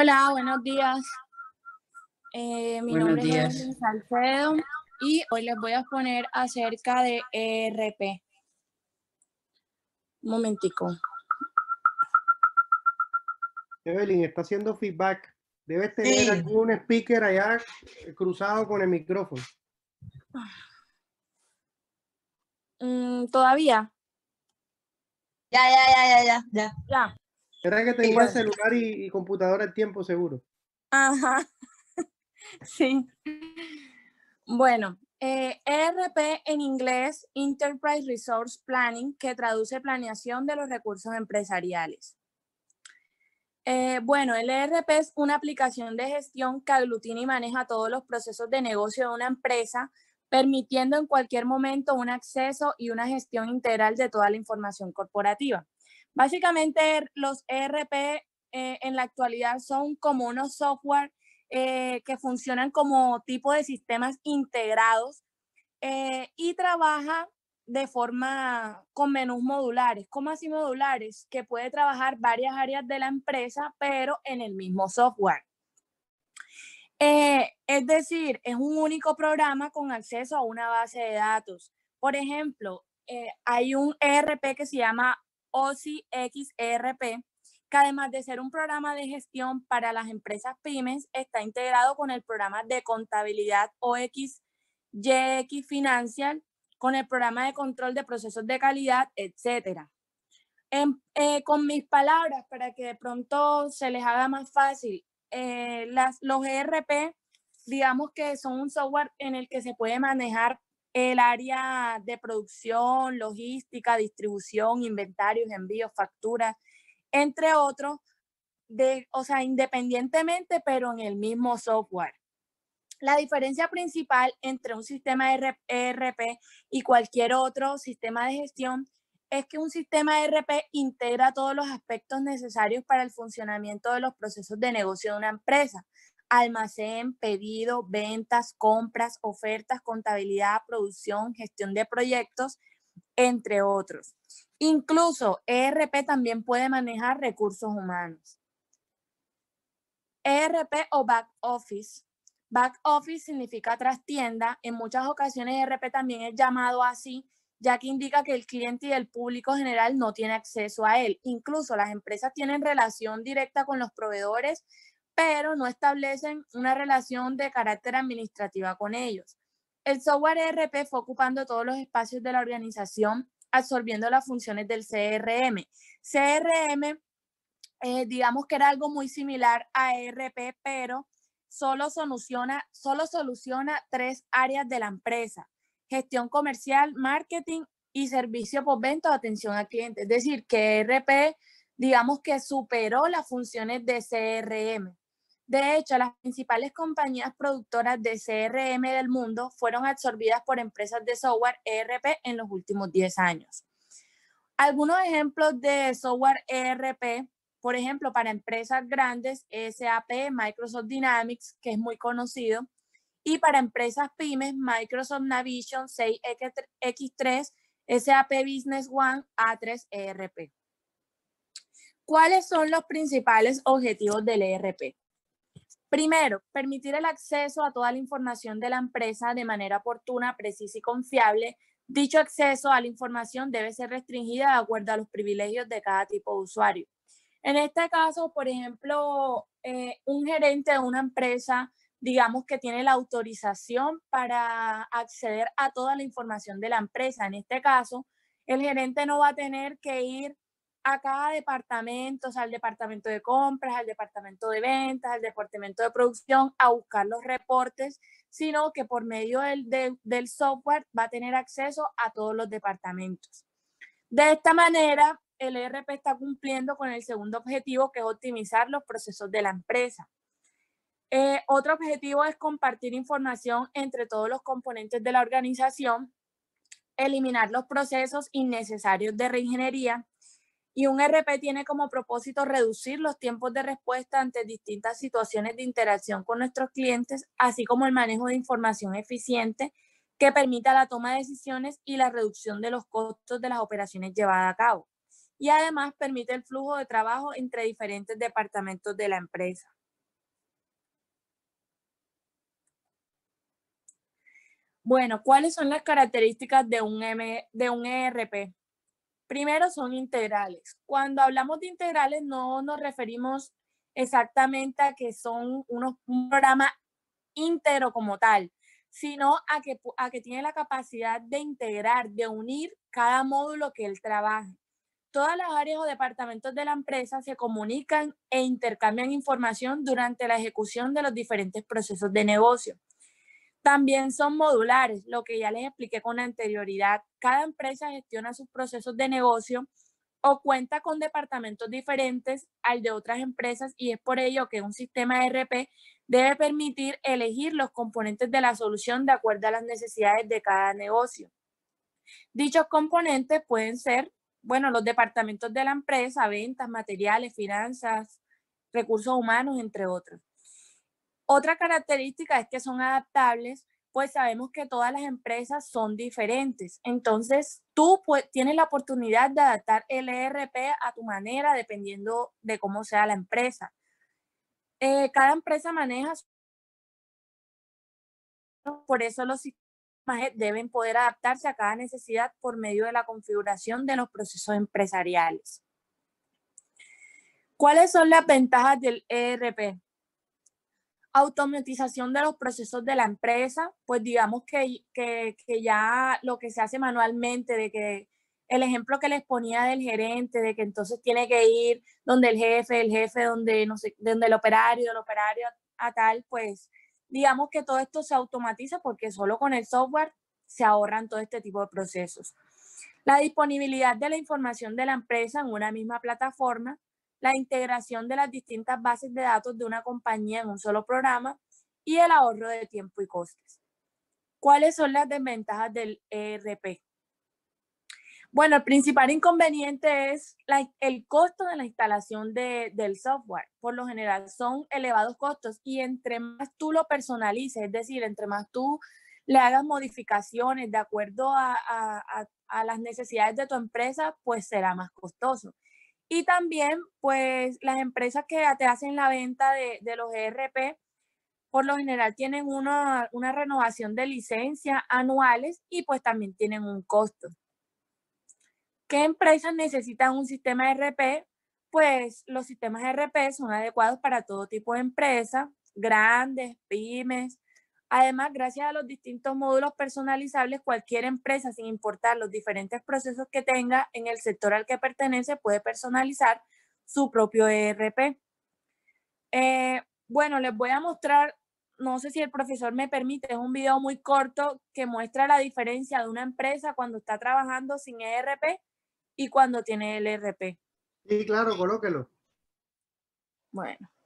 Hola, buenos días. Eh, mi nombre es Salcedo y hoy les voy a poner acerca de e RP. Un momentico. Evelyn, está haciendo feedback. Debes tener algún speaker allá eh, cruzado con el micrófono. Mm, todavía. ya, ya, ya, ya, ya. Ya. Verdad que tenía celular y, computadora al tiempo seguro. Ajá. sí. Bueno, ERP eh, e en inglés, Enterprise Resource Planning, que traduce planeación de los recursos empresariales. Eh, bueno, el ERP es una aplicación de gestión que aglutina y maneja todos los procesos de negocio de una empresa, permitiendo en cualquier momento un acceso y una gestión integral de toda la información corporativa. Básicamente los ERP eh, en la actualidad son como unos software eh, que funcionan como tipo de sistemas integrados eh, y trabaja de forma con menús modulares. ¿Cómo así modulares? Que puede trabajar varias áreas de la empresa, pero en el mismo software. es decir, es un único programa con acceso a una base de datos. Por ejemplo, hay un ERP que se llama ERP, que además de ser un programa de gestión para las empresas pymes, está integrado con el programa de contabilidad OXYX Financial, con el programa de control de procesos de calidad, etc. Eh, con mis palabras, para que de pronto se les haga más fácil, eh, las, los ERP, digamos que son un software en el que se puede manejar el área de producción, logística, distribución, inventarios, envíos, facturas, entre otros, de, o sea, independientemente, pero en el mismo software. La diferencia principal entre un sistema ERP y cualquier otro sistema de gestión es que un sistema ERP integra todos los aspectos necesarios para el funcionamiento de los procesos de negocio de una empresa, almacén, pedido, ventas, compras, ofertas, contabilidad, producción, gestión de proyectos, entre otros. Incluso ERP también puede manejar recursos humanos. ERP o back office. Back office significa trastienda. En muchas ocasiones ERP también es llamado así, ya que indica que el cliente y el público general no tiene acceso a él. Incluso las empresas tienen relación directa con los proveedores, pero no establecen una relación de carácter administrativa con ellos. El software ERP fue ocupando todos los espacios de la organización, absorbiendo las funciones del CRM. CRM, eh, digamos que era algo muy similar a ERP, pero solo soluciona, solo soluciona tres áreas de la empresa, gestión comercial, marketing y servicio postventa o atención al cliente. Es decir, que ERP, digamos que superó las funciones de CRM. De hecho, las principales compañías productoras de CRM del mundo fueron absorbidas por empresas de software ERP en los últimos 10 años. Algunos ejemplos de software ERP, por ejemplo, para empresas grandes, SAP, Microsoft Dynamics, que es muy conocido, y para empresas pymes, Microsoft Navision 6X3, SAP Business One, A3 ERP. ¿Cuáles son los principales objetivos del ERP? Primero, permitir el acceso a toda la información de la empresa de manera oportuna, precisa y confiable. Dicho acceso a la información debe ser restringida de acuerdo a los privilegios de cada tipo de usuario. En este caso, por ejemplo, eh, un gerente de una empresa, digamos que tiene la autorización para acceder a toda la información de la empresa. En este caso, el gerente no va a tener que ir a cada departamento, al departamento de compras, al departamento de ventas, al departamento de producción, a buscar los reportes, sino que por medio del, software va a tener acceso a todos los departamentos. De esta manera, el ERP está cumpliendo con el segundo objetivo, que es optimizar los procesos de la empresa. Eh, otro objetivo es compartir información entre todos los componentes de la organización, eliminar los procesos innecesarios de reingeniería, y un ERP tiene como propósito reducir los tiempos de respuesta ante distintas situaciones de interacción con nuestros clientes, así como el manejo de información eficiente que permita la toma de decisiones y la reducción de los costos de las operaciones llevadas a cabo. Y además permite el flujo de trabajo entre diferentes departamentos de la empresa. Bueno, ¿cuáles son las características de un, de un ERP? Primero son integrales. Cuando hablamos de integrales no nos referimos exactamente a que son un programa íntegro como tal, sino a que, a que tiene la capacidad de integrar, de unir cada módulo que él trabaje. Todas las áreas o departamentos de la empresa se comunican e intercambian información durante la ejecución de los diferentes procesos de negocio. También son modulares, lo que ya les expliqué con anterioridad. Cada empresa gestiona sus procesos de negocio o cuenta con departamentos diferentes al de otras empresas y es por ello que un sistema ERP debe permitir elegir los componentes de la solución de acuerdo a las necesidades de cada negocio. Dichos componentes pueden ser, bueno, los departamentos de la empresa, ventas, materiales, finanzas, recursos humanos, entre otros. Otra característica es que son adaptables, pues sabemos que todas las empresas son diferentes. Entonces, tú tienes la oportunidad de adaptar el ERP a tu manera, dependiendo de cómo sea la empresa. Eh, cada empresa maneja, su... por eso los sistemas e-, deben poder adaptarse a cada necesidad por medio de la configuración de los procesos empresariales. ¿Cuáles son las ventajas del ERP? automatización de los procesos de la empresa, pues digamos que, ya lo que se hace manualmente, de que el ejemplo que les ponía del gerente, de que entonces tiene que ir donde el jefe, el jefe, donde, no sé, donde el operario, el operario a tal, pues digamos que todo esto se automatiza porque solo con el software se ahorran todo este tipo de procesos. La disponibilidad de la información de la empresa en una misma plataforma la integración de las distintas bases de datos de una compañía en un solo programa y el ahorro de tiempo y costes. ¿Cuáles son las desventajas del ERP? Bueno, el principal inconveniente es el costo de la instalación del software. Por lo general son elevados costos y entre más tú lo personalices, es decir, entre más tú le hagas modificaciones de acuerdo a las necesidades de tu empresa, pues será más costoso. Y también, pues, las empresas que te hacen la venta de, los ERP, por lo general tienen una, una renovación de licencia anuales y pues también tienen un costo. ¿Qué empresas necesitan un sistema ERP? Pues los sistemas ERP son adecuados para todo tipo de empresas, grandes, pymes, Además, gracias a los distintos módulos personalizables, cualquier empresa, sin importar los diferentes procesos que tenga en el sector al que pertenece, puede personalizar su propio ERP. Eh, bueno, les voy a mostrar, no sé si el profesor me permite, es un video muy corto que muestra la diferencia de una empresa cuando está trabajando sin ERP y cuando tiene el ERP. Sí, claro, colóquelo. Bueno.